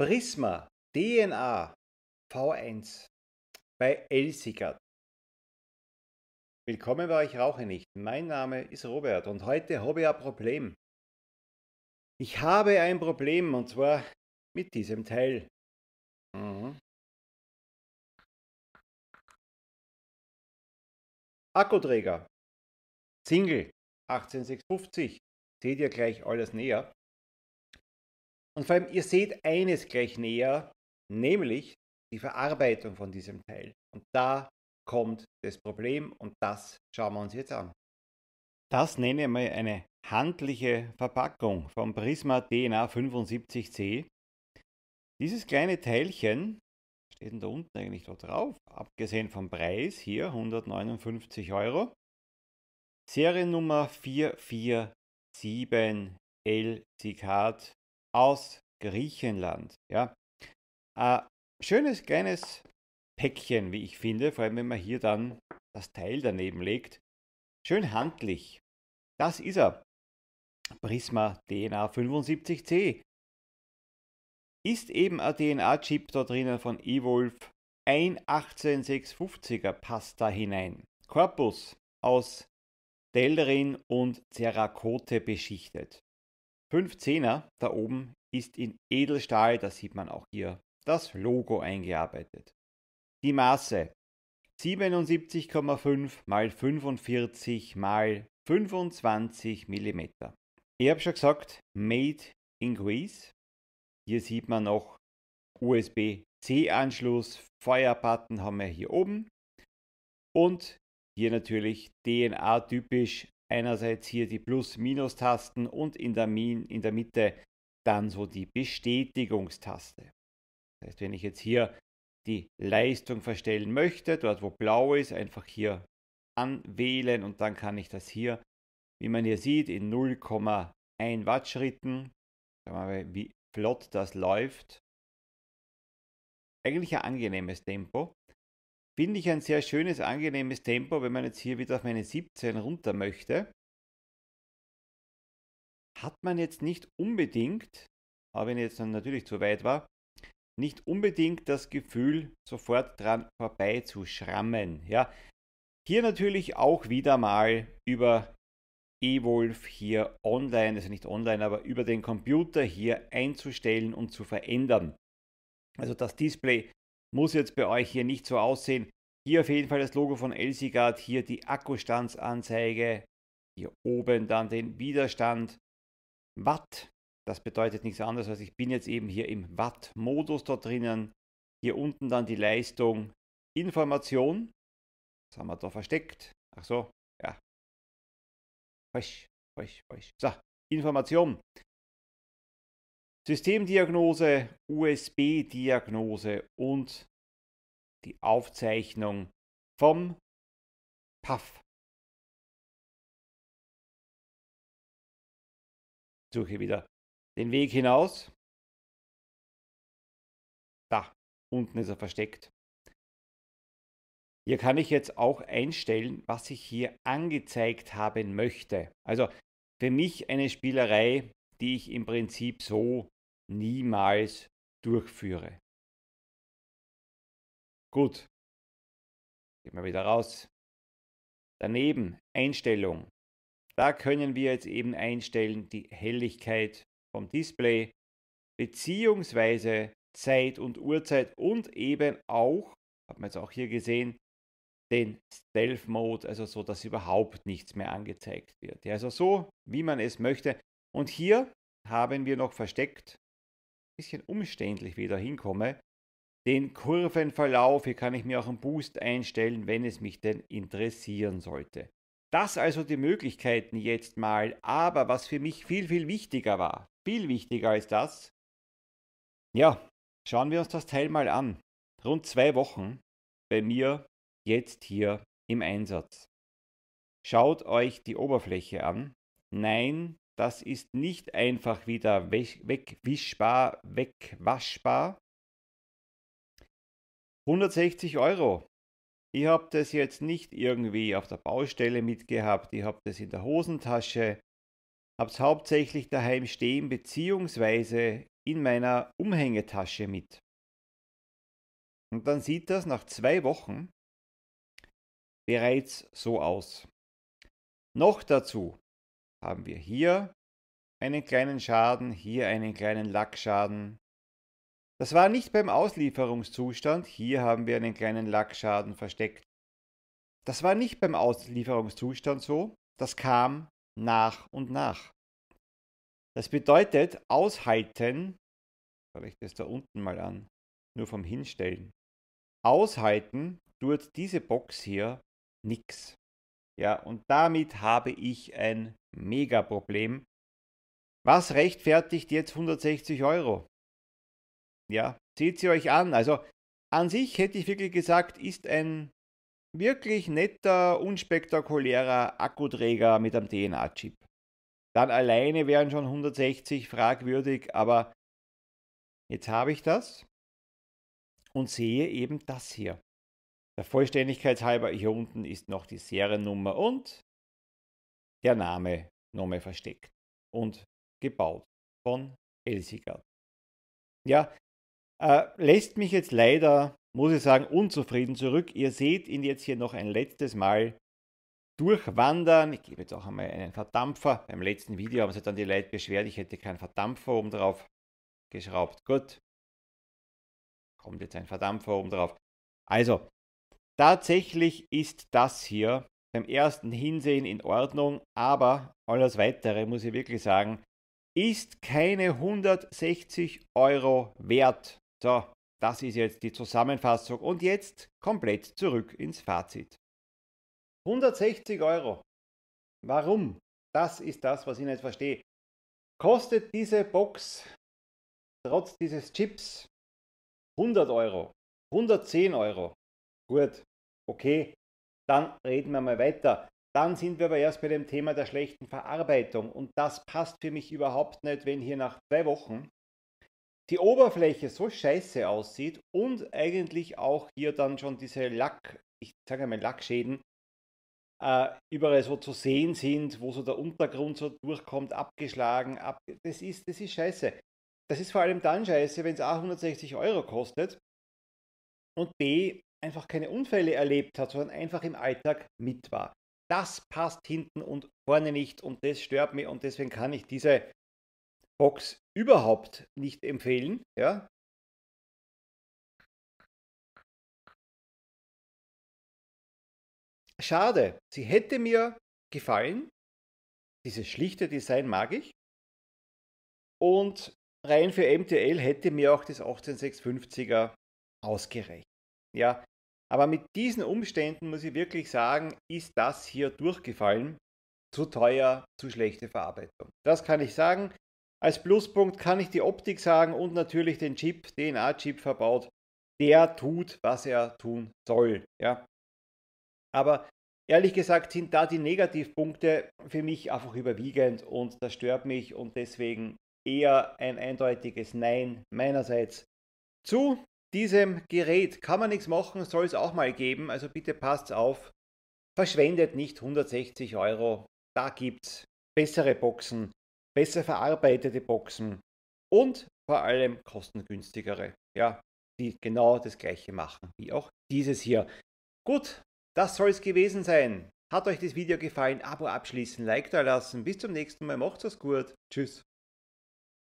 Prisma DNA V1 bei Elsigert. Willkommen bei euch rauche nicht. Mein Name ist Robert und heute habe ich ein Problem. Ich habe ein Problem und zwar mit diesem Teil. Mhm. Akkuträger. Single 18650. Seht ihr gleich alles näher. Und vor allem, ihr seht eines gleich näher, nämlich die Verarbeitung von diesem Teil. Und da kommt das Problem und das schauen wir uns jetzt an. Das nenne ich mal eine handliche Verpackung vom Prisma DNA 75C. Dieses kleine Teilchen steht denn da unten eigentlich da drauf, abgesehen vom Preis hier 159 Euro. Seriennummer 447 LCK aus Griechenland. Ja. Äh, schönes kleines Päckchen, wie ich finde, vor allem wenn man hier dann das Teil daneben legt. Schön handlich. Das ist er. Prisma DNA 75C. Ist eben ein DNA-Chip da drinnen von eWolf. Ein 18650er passt da hinein. Korpus aus Delrin und Cerakote beschichtet. 15 er da oben ist in Edelstahl, das sieht man auch hier, das Logo eingearbeitet. Die Maße 77,5 x 45 x 25 mm. Ich habe schon gesagt, Made in Greece. Hier sieht man noch USB-C-Anschluss, Feuerbutton haben wir hier oben. Und hier natürlich DNA-typisch Einerseits hier die Plus-Minus-Tasten und in der, Min in der Mitte dann so die Bestätigungstaste. Das heißt, wenn ich jetzt hier die Leistung verstellen möchte, dort wo blau ist, einfach hier anwählen und dann kann ich das hier, wie man hier sieht, in 0,1 Watt Schritten, schauen wir mal, wie flott das läuft. Eigentlich ein angenehmes Tempo. Finde ich ein sehr schönes, angenehmes Tempo, wenn man jetzt hier wieder auf meine 17 runter möchte. Hat man jetzt nicht unbedingt, aber wenn jetzt dann natürlich zu weit war, nicht unbedingt das Gefühl, sofort dran vorbei zu schrammen. Ja, hier natürlich auch wieder mal über eWolf hier online, also nicht online, aber über den Computer hier einzustellen und zu verändern. Also das Display muss jetzt bei euch hier nicht so aussehen. Hier auf jeden Fall das Logo von Elsigard, hier die Akkustandsanzeige, hier oben dann den Widerstand Watt. Das bedeutet nichts anderes, als ich bin jetzt eben hier im Watt-Modus da drinnen. Hier unten dann die Leistung Information. Was haben wir da versteckt? Ach so, ja. Falsch, falsch, falsch. So, Information. Systemdiagnose, USB-Diagnose und die Aufzeichnung vom PAF. Suche wieder den Weg hinaus. Da, unten ist er versteckt. Hier kann ich jetzt auch einstellen, was ich hier angezeigt haben möchte. Also für mich eine Spielerei, die ich im Prinzip so niemals durchführe. Gut. Gehen wir wieder raus. Daneben Einstellung. Da können wir jetzt eben einstellen die Helligkeit vom Display beziehungsweise Zeit und Uhrzeit und eben auch, hat man jetzt auch hier gesehen, den Stealth Mode, also so, dass überhaupt nichts mehr angezeigt wird. Also so, wie man es möchte. Und hier haben wir noch versteckt bisschen umständlich wieder hinkomme. Den Kurvenverlauf, hier kann ich mir auch einen Boost einstellen, wenn es mich denn interessieren sollte. Das also die Möglichkeiten jetzt mal, aber was für mich viel, viel wichtiger war, viel wichtiger als das, ja, schauen wir uns das Teil mal an. Rund zwei Wochen bei mir jetzt hier im Einsatz. Schaut euch die Oberfläche an. Nein, das ist nicht einfach wieder wegwischbar, wegwaschbar. 160 Euro. Ich habe das jetzt nicht irgendwie auf der Baustelle mitgehabt. Ich habe das in der Hosentasche, habe es hauptsächlich daheim stehen bzw. in meiner Umhängetasche mit. Und dann sieht das nach zwei Wochen bereits so aus. Noch dazu haben wir hier einen kleinen Schaden, hier einen kleinen Lackschaden. Das war nicht beim Auslieferungszustand, hier haben wir einen kleinen Lackschaden versteckt. Das war nicht beim Auslieferungszustand so, das kam nach und nach. Das bedeutet, aushalten, schaue ich das da unten mal an, nur vom Hinstellen. Aushalten tut diese Box hier nichts. Ja, und damit habe ich ein mega Problem. Was rechtfertigt jetzt 160 Euro? Ja, seht sie euch an. Also an sich hätte ich wirklich gesagt, ist ein wirklich netter, unspektakulärer Akkuträger mit einem DNA-Chip. Dann alleine wären schon 160 fragwürdig, aber jetzt habe ich das und sehe eben das hier. Der Vollständigkeit halber, hier unten ist noch die Seriennummer und der Name nochmal versteckt und gebaut von Elsigard. Ja, äh, lässt mich jetzt leider, muss ich sagen, unzufrieden zurück. Ihr seht ihn jetzt hier noch ein letztes Mal durchwandern. Ich gebe jetzt auch einmal einen Verdampfer. Beim letzten Video haben sich dann die Leute beschwert, ich hätte keinen Verdampfer oben drauf geschraubt. Gut, kommt jetzt ein Verdampfer oben drauf. Also, tatsächlich ist das hier beim ersten Hinsehen in Ordnung, aber alles weitere, muss ich wirklich sagen, ist keine 160 Euro wert. So, das ist jetzt die Zusammenfassung und jetzt komplett zurück ins Fazit. 160 Euro. Warum? Das ist das, was ich nicht verstehe. Kostet diese Box trotz dieses Chips 100 Euro, 110 Euro? Gut, okay, dann reden wir mal weiter. Dann sind wir aber erst bei dem Thema der schlechten Verarbeitung und das passt für mich überhaupt nicht, wenn hier nach zwei Wochen die Oberfläche so scheiße aussieht und eigentlich auch hier dann schon diese Lack, ich sage mal Lackschäden, äh, überall so zu sehen sind, wo so der Untergrund so durchkommt, abgeschlagen, ab, das ist, das ist scheiße. Das ist vor allem dann scheiße, wenn es A 160 Euro kostet und B einfach keine Unfälle erlebt hat, sondern einfach im Alltag mit war. Das passt hinten und vorne nicht und das stört mich und deswegen kann ich diese Box überhaupt nicht empfehlen. Ja? Schade, sie hätte mir gefallen. Dieses schlichte Design mag ich. Und rein für MTL hätte mir auch das 18650er ausgereicht. Ja, aber mit diesen Umständen muss ich wirklich sagen, ist das hier durchgefallen. Zu teuer, zu schlechte Verarbeitung. Das kann ich sagen. Als Pluspunkt kann ich die Optik sagen und natürlich den Chip, DNA-Chip verbaut. Der tut, was er tun soll. Ja. Aber ehrlich gesagt sind da die Negativpunkte für mich einfach überwiegend und das stört mich und deswegen eher ein eindeutiges Nein meinerseits zu diesem Gerät kann man nichts machen, soll es auch mal geben. Also bitte passt auf, verschwendet nicht 160 Euro. Da gibt es bessere Boxen, besser verarbeitete Boxen und vor allem kostengünstigere, ja, die genau das gleiche machen wie auch dieses hier. Gut, das soll es gewesen sein. Hat euch das Video gefallen? Abo abschließen, Like da lassen. Bis zum nächsten Mal. Macht's es gut. Tschüss.